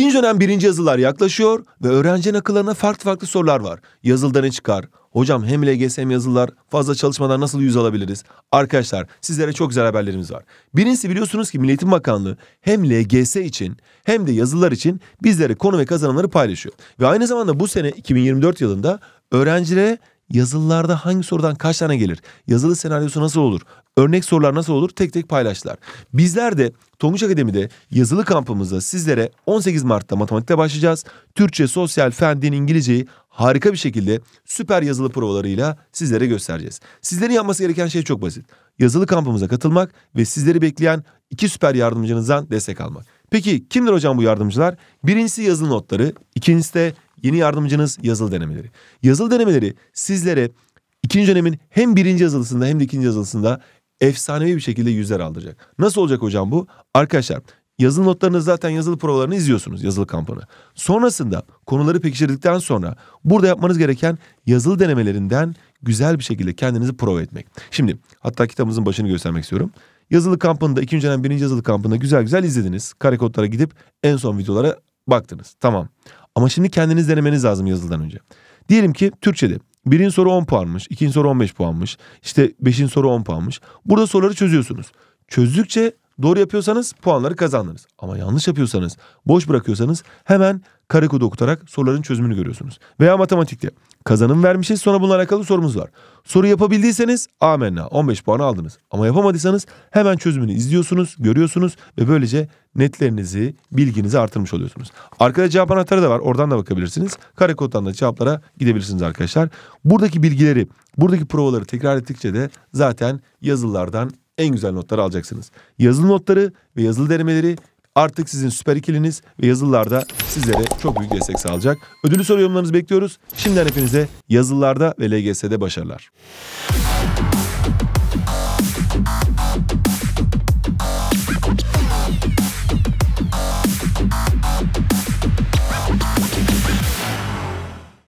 İkinci dönem birinci yazılar yaklaşıyor ve öğrencinin akıllarına farklı farklı sorular var. Yazılda ne çıkar? Hocam hem LGS hem yazılılar fazla çalışmadan nasıl yüz alabiliriz? Arkadaşlar sizlere çok güzel haberlerimiz var. Birincisi biliyorsunuz ki Milli Eğitim Bakanlığı hem LGS için hem de yazılılar için bizlere konu ve kazanımları paylaşıyor. Ve aynı zamanda bu sene 2024 yılında öğrencilere Yazılılarda hangi sorudan kaç tane gelir? Yazılı senaryosu nasıl olur? Örnek sorular nasıl olur? Tek tek paylaştılar. Bizler de Tonguç Akademi'de yazılı kampımızda sizlere 18 Mart'ta matematikte başlayacağız. Türkçe, sosyal, fen, din, İngilizceyi harika bir şekilde süper yazılı provalarıyla sizlere göstereceğiz. Sizlerin yapması gereken şey çok basit. Yazılı kampımıza katılmak ve sizleri bekleyen iki süper yardımcınızdan destek almak. Peki kimdir hocam bu yardımcılar? Birincisi yazılı notları, ikincisi de Yeni yardımcınız yazılı denemeleri. Yazılı denemeleri sizlere ikinci dönemin hem birinci yazılısında hem de ikinci yazılısında efsanevi bir şekilde yüzler aldıracak. Nasıl olacak hocam bu? Arkadaşlar yazılı notlarınız zaten yazılı provalarını izliyorsunuz yazılı kampını. Sonrasında konuları pekiştirdikten sonra burada yapmanız gereken yazılı denemelerinden güzel bir şekilde kendinizi prova etmek. Şimdi hatta kitabımızın başını göstermek istiyorum. Yazılı kampında, ikinci dönem birinci yazılı kampında güzel güzel izlediniz. Kare kodlara gidip en son videolara Baktınız. Tamam. Ama şimdi kendiniz denemeniz lazım yazıldan önce. Diyelim ki Türkçe'de birinci soru 10 puanmış, ikinci soru 15 puanmış, işte beşinci soru 10 puanmış. Burada soruları çözüyorsunuz. Çözdükçe Doğru yapıyorsanız puanları kazandınız. Ama yanlış yapıyorsanız, boş bırakıyorsanız hemen kare kodu okutarak soruların çözümünü görüyorsunuz. Veya matematikte kazanım vermişiz sonra bununla alakalı sorumuz var. Soru yapabildiyseniz amenna 15 puanı aldınız. Ama yapamadıysanız hemen çözümünü izliyorsunuz, görüyorsunuz ve böylece netlerinizi, bilginizi artırmış oluyorsunuz. Arkada cevap anahtarı da var. Oradan da bakabilirsiniz. Kare koddan da cevaplara gidebilirsiniz arkadaşlar. Buradaki bilgileri, buradaki provaları tekrar ettikçe de zaten yazılardan en güzel notları alacaksınız. Yazılı notları ve yazılı denemeleri artık sizin süper ikiliniz ve yazılılarda sizlere çok büyük destek sağlayacak. Ödülü soru yorumlarınızı bekliyoruz. Şimdiden hepinize yazılılarda ve LGS'de başarılar.